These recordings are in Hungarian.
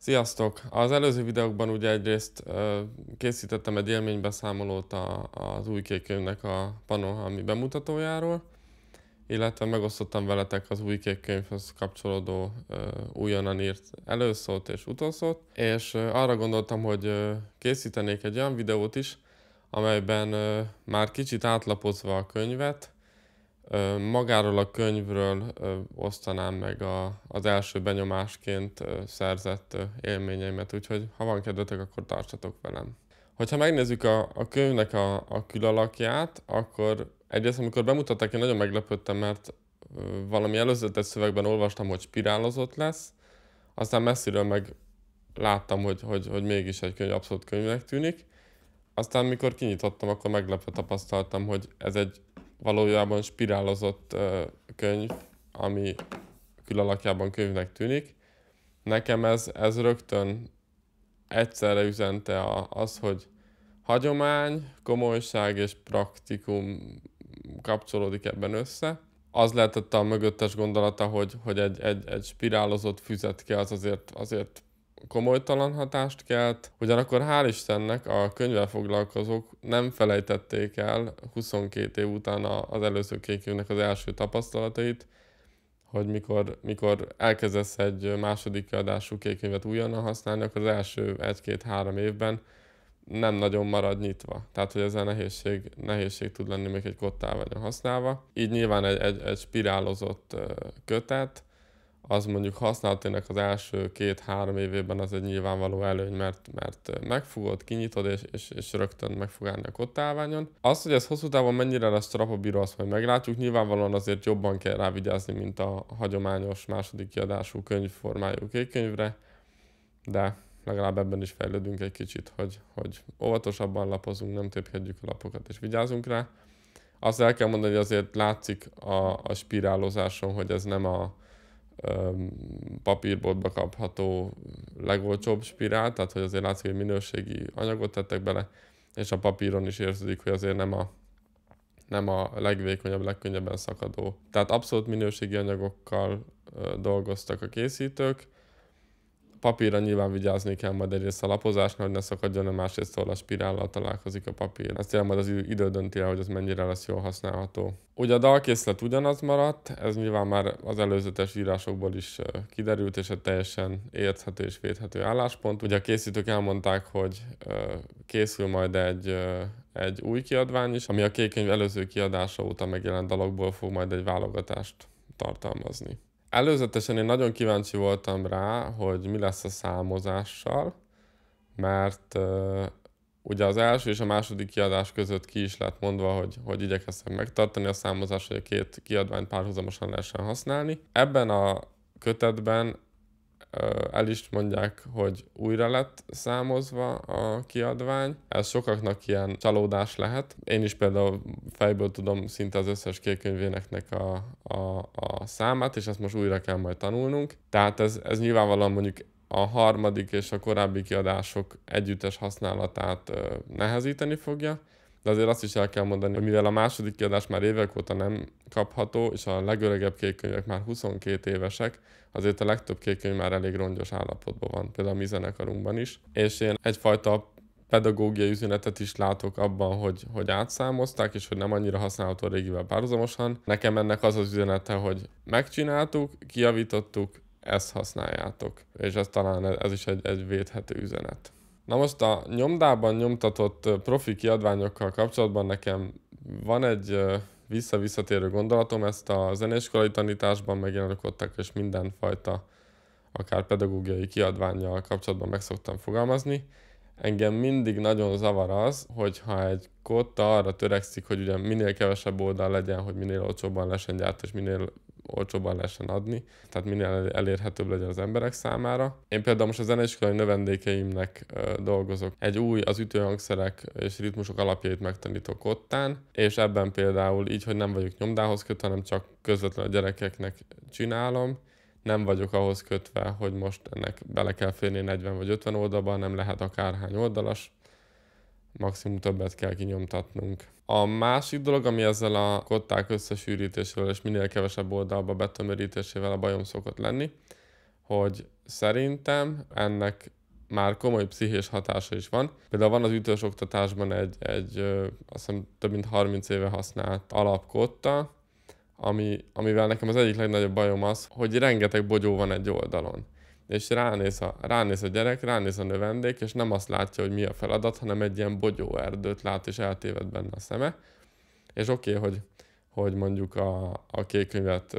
Sziasztok! Az előző videókban ugye egyrészt készítettem egy élménybeszámolót a, az új kékkönyvnek a panohámi bemutatójáról, illetve megosztottam veletek az új kékkönyvhöz kapcsolódó újonnan írt előszót és utolszót, és arra gondoltam, hogy készítenék egy olyan videót is, amelyben már kicsit átlapozva a könyvet, Magáról a könyvről osztanám meg a, az első benyomásként szerzett élményeimet, úgyhogy ha van kedvetek, akkor tartsatok velem. Hogyha megnézzük a, a könyvnek a, a külalakját, akkor egyrészt amikor bemutatták, én nagyon meglepődtem, mert valami előzetes szövegben olvastam, hogy spirálozott lesz, aztán messziről meg láttam, hogy, hogy, hogy mégis egy könyv abszolút könyvnek tűnik. Aztán mikor kinyitottam, akkor meglepve tapasztaltam, hogy ez egy valójában spirálozott könyv, ami külalakjában könyvnek tűnik. Nekem ez, ez rögtön egyszerre üzente a, az, hogy hagyomány, komolyság és praktikum kapcsolódik ebben össze. Az lehetett a mögöttes gondolata, hogy, hogy egy, egy, egy spirálozott füzetke az azért, azért komolytalan hatást kelt, ugyanakkor hál' Istennek a könyvvel foglalkozók nem felejtették el 22 év után az előző kékünknek az első tapasztalatait, hogy mikor, mikor elkezdesz egy második kiadású kékkönyvet újonnan használni, akkor az első egy-két-három évben nem nagyon marad nyitva. Tehát, hogy ezzel nehézség, nehézség tud lenni még egy vagy használva. Így nyilván egy, egy, egy spirálozott kötet, az mondjuk használatének az első két-három évében az egy nyilvánvaló előny, mert, mert megfogod, kinyitod, és, és, és rögtön meg fog állni a kottálványon. Az, hogy ez hosszú távon mennyire lesz strapabíró, azt majd meglátjuk. Nyilvánvalóan azért jobban kell vigyázni, mint a hagyományos második kiadású könyvformájú kékkönyvre, de legalább ebben is fejlődünk egy kicsit, hogy, hogy óvatosabban lapozunk, nem tépkedjük a lapokat, és vigyázunk rá. Azt el kell mondani, hogy azért látszik a, a spirálozáson, hogy ez nem a papírboltba kapható legolcsóbb spirál, tehát hogy azért látszik, hogy minőségi anyagot tettek bele, és a papíron is érződik, hogy azért nem a, nem a legvékonyabb, legkönnyebben szakadó. Tehát abszolút minőségi anyagokkal dolgoztak a készítők, papírra nyilván vigyázni kell majd egyrészt a lapozásnál, hogy ne szakadjon, a másrészt a spirállal találkozik a papír. Ezt tényleg majd az idő dönti el, hogy az mennyire lesz jól használható. Ugye a dalkészlet ugyanaz maradt, ez nyilván már az előzetes írásokból is kiderült, és egy teljesen érthető és védhető álláspont. Ugye a készítők elmondták, hogy készül majd egy, egy új kiadvány is, ami a kékönyv előző kiadása óta megjelent dalokból fog majd egy válogatást tartalmazni előzetesen én nagyon kíváncsi voltam rá, hogy mi lesz a számozással, mert uh, ugye az első és a második kiadás között ki is lett mondva, hogy, hogy igyekeztem megtartani a számozást, hogy a két kiadványt párhuzamosan lehessen használni. Ebben a kötetben el is mondják, hogy újra lett számozva a kiadvány. Ez sokaknak ilyen csalódás lehet. Én is például fejből tudom szinte az összes kékönyvéneknek a, a, a számát, és ezt most újra kell majd tanulnunk. Tehát ez, ez nyilvánvalóan mondjuk a harmadik és a korábbi kiadások együttes használatát nehezíteni fogja, de azért azt is el kell mondani, hogy mivel a második kiadás már évek óta nem kapható, és a legöregebb kékkönyvek már 22 évesek, azért a legtöbb kékkönyv már elég rongyos állapotban van, például a mi zenekarunkban is. És én egyfajta pedagógiai üzenetet is látok abban, hogy, hogy átszámozták, és hogy nem annyira használható a régivel párhuzamosan. Nekem ennek az az üzenete, hogy megcsináltuk, kijavítottuk, ezt használjátok. És ez talán ez is egy, egy védhető üzenet. Na most a nyomdában nyomtatott profi kiadványokkal kapcsolatban nekem van egy visszavisszatérő gondolatom, ezt a zenéskolai tanításban megjelenkodtak, és mindenfajta akár pedagógiai kiadványjal kapcsolatban meg szoktam fogalmazni. Engem mindig nagyon zavar az, hogyha egy kotta arra törekszik, hogy ugye minél kevesebb oldal legyen, hogy minél olcsóbban lesen gyárt, és minél olcsóban lehessen adni, tehát minél elérhetőbb legyen az emberek számára. Én például most a zeneiskolai növendékeimnek dolgozok. Egy új, az ütőhangszerek és ritmusok alapjait megtanítok ottán, és ebben például így, hogy nem vagyok nyomdához kötve, hanem csak közvetlenül a gyerekeknek csinálom, nem vagyok ahhoz kötve, hogy most ennek bele kell férni 40 vagy 50 oldalba, nem lehet akárhány oldalas, maximum többet kell kinyomtatnunk. A másik dolog, ami ezzel a kották összesűrítésével és minél kevesebb oldalba betömörítésével a bajom szokott lenni, hogy szerintem ennek már komoly pszichés hatása is van. Például van az ütős oktatásban egy, egy azt hiszem több mint 30 éve használt alapkotta, ami, amivel nekem az egyik legnagyobb bajom az, hogy rengeteg bogyó van egy oldalon és ránéz a, ránéz a gyerek, ránéz a növendék, és nem azt látja, hogy mi a feladat, hanem egy ilyen bogyóerdőt lát, és eltéved benne a szeme. És oké, okay, hogy, hogy mondjuk a, a kékkönyvet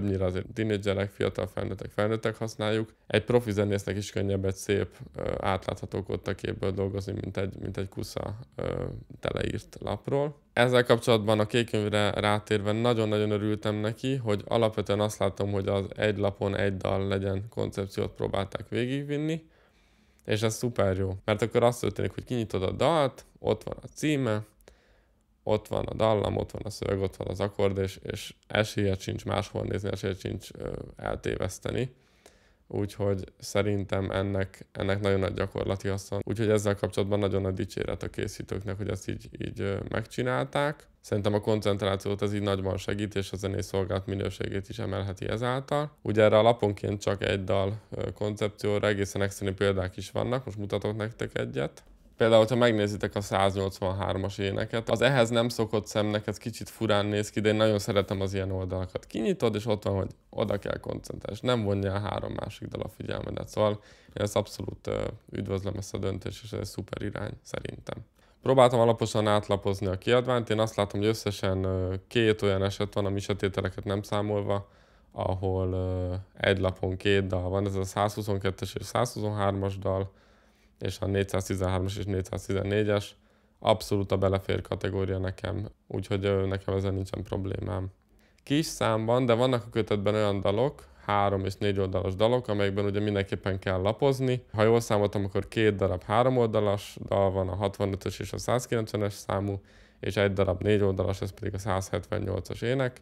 többnyire azért tínédzserek, fiatal felnőttek, felnőttek használjuk. Egy profi zenésznek is könnyebb egy szép, átlátható képből dolgozni, mint egy, mint egy kusza teleírt lapról. Ezzel kapcsolatban a kékönyvre rátérve nagyon-nagyon örültem neki, hogy alapvetően azt látom, hogy az egy lapon egy dal legyen koncepciót próbálták végigvinni, és ez szuper jó, mert akkor azt történik, hogy kinyitod a dalt, ott van a címe, ott van a dallam, ott van a szöveg, ott van az akkord, és, és esélyed sincs máshol nézni, esélyed sincs ö, eltéveszteni. Úgyhogy szerintem ennek, ennek nagyon nagy gyakorlati haszon. Úgyhogy ezzel kapcsolatban nagyon nagy dicséret a készítőknek, hogy ezt így, így megcsinálták. Szerintem a koncentrációt ez így nagyban segít, és a zenész szolgált minőségét is emelheti ezáltal. Ugye erre a laponként csak egy dal koncepcióra egészen extrém példák is vannak, most mutatok nektek egyet. Például, ha megnézitek a 183-as éneket, az ehhez nem szokott szemnek, ez kicsit furán néz ki, de én nagyon szeretem az ilyen oldalakat. Kinyitod, és ott van, hogy oda kell koncentrálni, és nem vonja a három másik dal a figyelmedet. Szóval én ezt abszolút üdvözlöm ezt a döntést, és ez egy szuper irány szerintem. Próbáltam alaposan átlapozni a kiadványt, én azt látom, hogy összesen két olyan eset van, ami setételeket nem számolva, ahol egy lapon két dal van, ez a 122-es és 123-as dal, és a 413-as és 414-es abszolút a belefér kategória nekem, úgyhogy nekem ezzel nincsen problémám. Kis számban, de vannak a kötetben olyan dalok, három és négy oldalas dalok, amelyekben ugye mindenképpen kell lapozni. Ha jól számoltam, akkor két darab három oldalas dal van, a 65-ös és a 190-es számú, és egy darab négy oldalas, ez pedig a 178-as ének.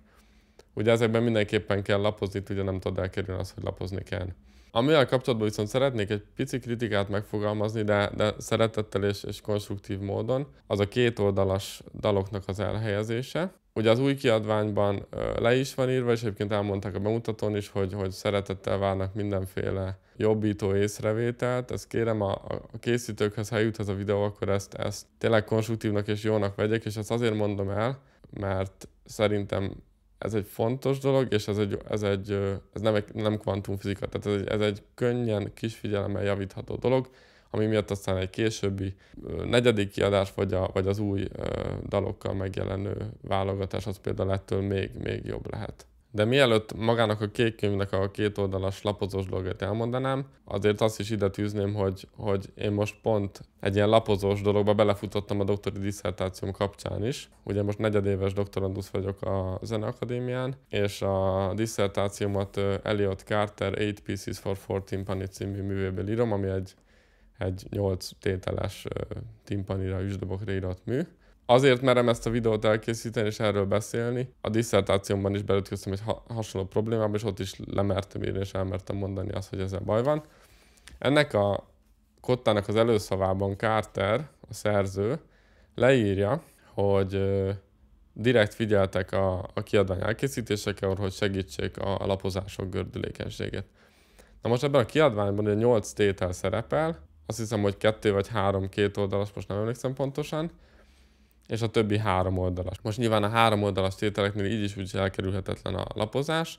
Ugye ezekben mindenképpen kell lapozni, ugye nem tudod elkerülni azt, hogy lapozni kell. Amivel kapcsolatban viszont szeretnék egy pici kritikát megfogalmazni, de, de szeretettel és, és konstruktív módon, az a két oldalas daloknak az elhelyezése. Ugye az új kiadványban le is van írva, és egyébként elmondták a bemutatón is, hogy, hogy szeretettel várnak mindenféle jobbító észrevételt. Ezt kérem a, a készítőkhez, ha jut ez a videó, akkor ezt, ezt tényleg konstruktívnak és jónak vegyek, és ezt azért mondom el, mert szerintem ez egy fontos dolog, és ez, egy, ez, egy, ez nem, egy, nem kvantumfizika, tehát ez egy, ez egy könnyen, kis figyelemmel javítható dolog, ami miatt aztán egy későbbi negyedik kiadás, vagy, a, vagy az új dalokkal megjelenő válogatás, az például ettől még, még jobb lehet. De mielőtt magának a kék könyvnek a két oldalas lapozós dolgot elmondanám, azért azt is ide tűzném, hogy, hogy én most pont egy ilyen lapozós dologba belefutottam a doktori diszertációm kapcsán is. Ugye most negyedéves doktorandusz vagyok a Zeneakadémián, és a diszertációmat Elliot Carter 8 Pieces for 14 Pani című művéből írom, ami egy, egy 8 tételes timpanira, üsdobokra írott mű Azért merem ezt a videót elkészíteni és erről beszélni. A diszertációmban is belütköztem egy ha- hasonló problémába, és ott is lemertem írni, és elmertem mondani azt, hogy ezzel baj van. Ennek a kottának az előszavában Carter, a szerző, leírja, hogy direkt figyeltek a, a kiadvány elkészítésekor, hogy segítsék a, a lapozások gördülékenységét. Na most ebben a kiadványban ugye 8 tétel szerepel, azt hiszem, hogy kettő vagy három két oldalas, most nem emlékszem pontosan, és a többi három oldalas. Most nyilván a három oldalas tételeknél így is úgy elkerülhetetlen a lapozás,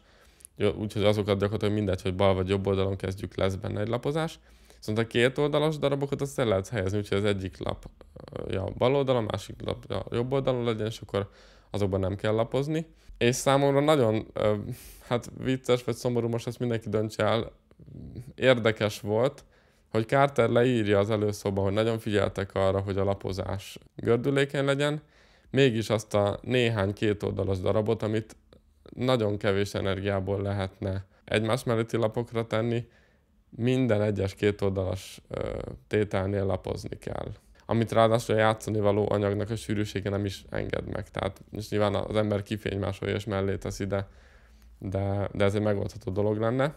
úgyhogy azokat gyakorlatilag mindegy, hogy bal vagy jobb oldalon kezdjük, lesz benne egy lapozás. Viszont a két oldalas darabokat azt el lehet helyezni, úgyhogy az egyik lap a bal oldalon, a másik lap a jobb oldalon legyen, és akkor azokban nem kell lapozni. És számomra nagyon hát vicces vagy szomorú, most ezt mindenki döntse el, érdekes volt, hogy Carter leírja az előszóban, hogy nagyon figyeltek arra, hogy a lapozás gördüléken legyen, mégis azt a néhány kétoldalas darabot, amit nagyon kevés energiából lehetne egymás melletti lapokra tenni, minden egyes kétoldalas tételnél lapozni kell. Amit ráadásul a játszani való anyagnak a sűrűsége nem is enged meg. Tehát és nyilván az ember kifénymásolja és mellé teszi, de, de, de ez egy megoldható dolog lenne.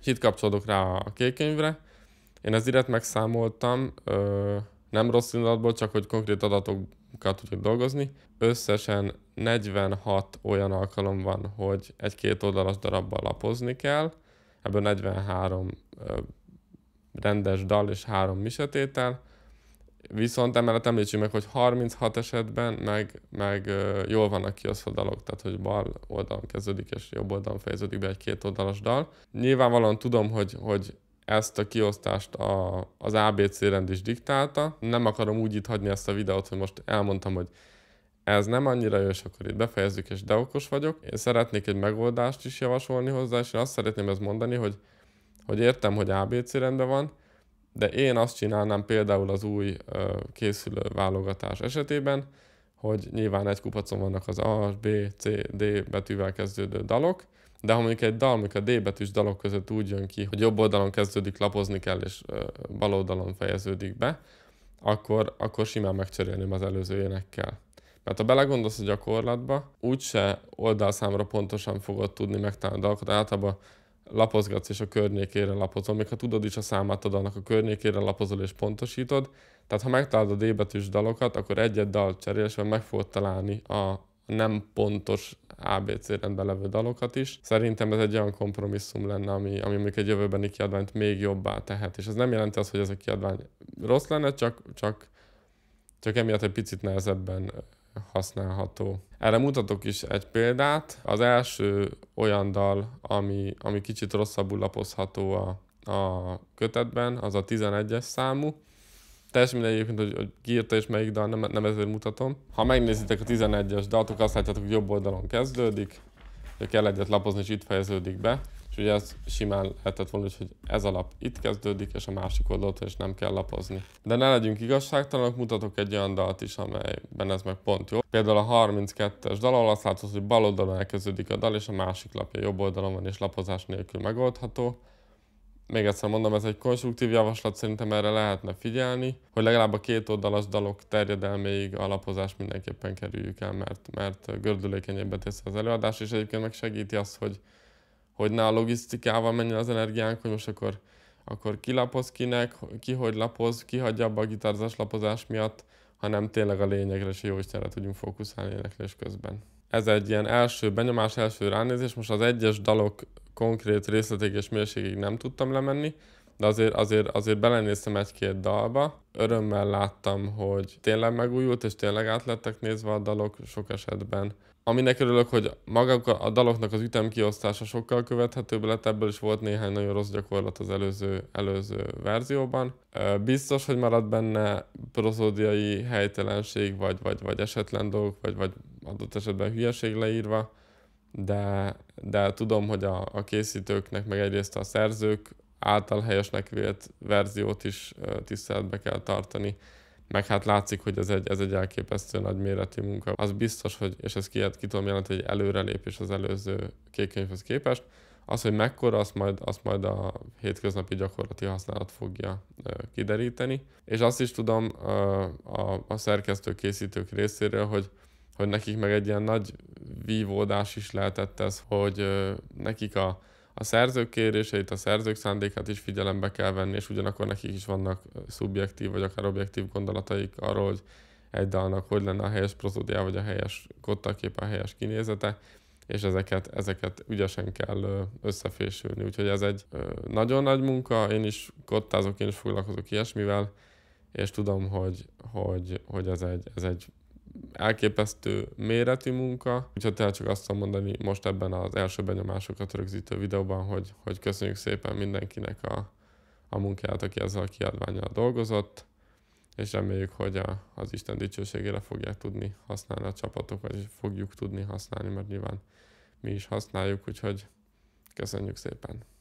És itt kapcsolódok rá a kékönyvre, én az irat megszámoltam, ö, nem rossz indulatból, csak hogy konkrét adatokat tudjuk dolgozni. Összesen 46 olyan alkalom van, hogy egy-két oldalas darabbal lapozni kell, ebből 43 ö, rendes dal és három misetétel, viszont emellett említsük meg, hogy 36 esetben meg, meg jól vannak kiosztva dalok, tehát hogy bal oldalon kezdődik és jobb oldalon fejeződik be egy két oldalas dal. Nyilvánvalóan tudom, hogy, hogy ezt a kiosztást a, az ABC rend is diktálta. Nem akarom úgy itt hagyni ezt a videót, hogy most elmondtam, hogy ez nem annyira jó, és akkor itt befejezzük, és de okos vagyok. Én szeretnék egy megoldást is javasolni hozzá, és én azt szeretném ezt mondani, hogy, hogy értem, hogy ABC rendben van, de én azt csinálnám például az új készülő válogatás esetében, hogy nyilván egy kupacon vannak az A, B, C, D betűvel kezdődő dalok, de ha mondjuk egy dal, mondjuk a D betűs dalok között úgy jön ki, hogy jobb oldalon kezdődik, lapozni kell, és bal oldalon fejeződik be, akkor, akkor simán megcserélném az előző énekkel. Mert ha belegondolsz a gyakorlatba, úgyse oldalszámra pontosan fogod tudni megtalálni a dalokat, általában lapozgatsz és a környékére lapozol, még ha tudod is a számát a a környékére lapozol és pontosítod, tehát ha megtalálod a D-betűs dalokat, akkor egy-egy dal cserélésve meg fogod találni a nem pontos ABC rendben levő dalokat is. Szerintem ez egy olyan kompromisszum lenne, ami, ami mondjuk egy jövőbeni kiadványt még jobbá tehet. És ez nem jelenti azt, hogy ez a kiadvány rossz lenne, csak, csak, csak emiatt egy picit nehezebben használható. Erre mutatok is egy példát. Az első olyan dal, ami, ami kicsit rosszabbul lapozható a, a kötetben, az a 11-es számú teljesen mindegy egyébként, hogy, hogy kiírta és melyik dal, nem, nem ezért mutatom. Ha megnézitek a 11-es dalt, azt látjátok, hogy jobb oldalon kezdődik, hogy kell egyet lapozni, és itt fejeződik be. És ugye ez simán lehetett volna, hogy ez a lap itt kezdődik, és a másik oldalt és nem kell lapozni. De ne legyünk igazságtalanok, mutatok egy olyan dalt is, amelyben ez meg pont jó. Például a 32-es dal, ahol azt látod, hogy bal oldalon elkezdődik a dal, és a másik lapja jobb oldalon van, és lapozás nélkül megoldható még egyszer mondom, ez egy konstruktív javaslat, szerintem erre lehetne figyelni, hogy legalább a két oldalas dalok terjedelméig alapozás mindenképpen kerüljük el, mert, mert gördülékenyebbet tesz az előadás, és egyébként meg segíti azt, hogy, hogy ne a logisztikával menjen az energiánk, hogy most akkor, akkor ki lapoz kinek, ki hogy lapoz, ki hagyja abba a gitározás lapozás miatt, hanem tényleg a lényegre és jó Istenre tudjunk fókuszálni éneklés közben. Ez egy ilyen első benyomás, első ránézés, most az egyes dalok konkrét részletek és mélységig nem tudtam lemenni, de azért, azért, azért belenéztem egy-két dalba, örömmel láttam, hogy tényleg megújult, és tényleg átlettek nézve a dalok sok esetben. Aminek örülök, hogy maguk a daloknak az ütemkiosztása sokkal követhetőbb lett, ebből is volt néhány nagyon rossz gyakorlat az előző, előző verzióban. Biztos, hogy maradt benne prozódiai helytelenség, vagy, vagy, vagy esetlen dolgok, vagy, vagy adott esetben hülyeség leírva de, de tudom, hogy a, a készítőknek, meg egyrészt a szerzők által helyesnek vélt verziót is tiszteletbe kell tartani, meg hát látszik, hogy ez egy, ez egy elképesztő nagy méretű munka. Az biztos, hogy, és ez ki, ki tudom jelenteni, hogy előrelépés az előző kékkönyvhöz képest, az, hogy mekkora, azt majd, azt majd a hétköznapi gyakorlati használat fogja ö, kideríteni. És azt is tudom ö, a, a szerkesztők, készítők részéről, hogy, hogy nekik meg egy ilyen nagy vívódás is lehetett ez, hogy nekik a, a szerzők kéréseit, a szerzők szándékát is figyelembe kell venni, és ugyanakkor nekik is vannak szubjektív vagy akár objektív gondolataik arról, hogy egy dalnak hogy lenne a helyes prozódia, vagy a helyes kottakép, a helyes kinézete, és ezeket, ezeket ügyesen kell összefésülni. Úgyhogy ez egy nagyon nagy munka, én is kottázok, én is foglalkozok ilyesmivel, és tudom, hogy, hogy, hogy ez, egy, ez egy elképesztő méretű munka, úgyhogy tehát csak azt tudom mondani most ebben az első benyomásokat rögzítő videóban, hogy, hogy köszönjük szépen mindenkinek a, a munkáját, aki ezzel a kiadványjal dolgozott, és reméljük, hogy a, az Isten dicsőségére fogják tudni használni a csapatok, vagy fogjuk tudni használni, mert nyilván mi is használjuk, úgyhogy köszönjük szépen!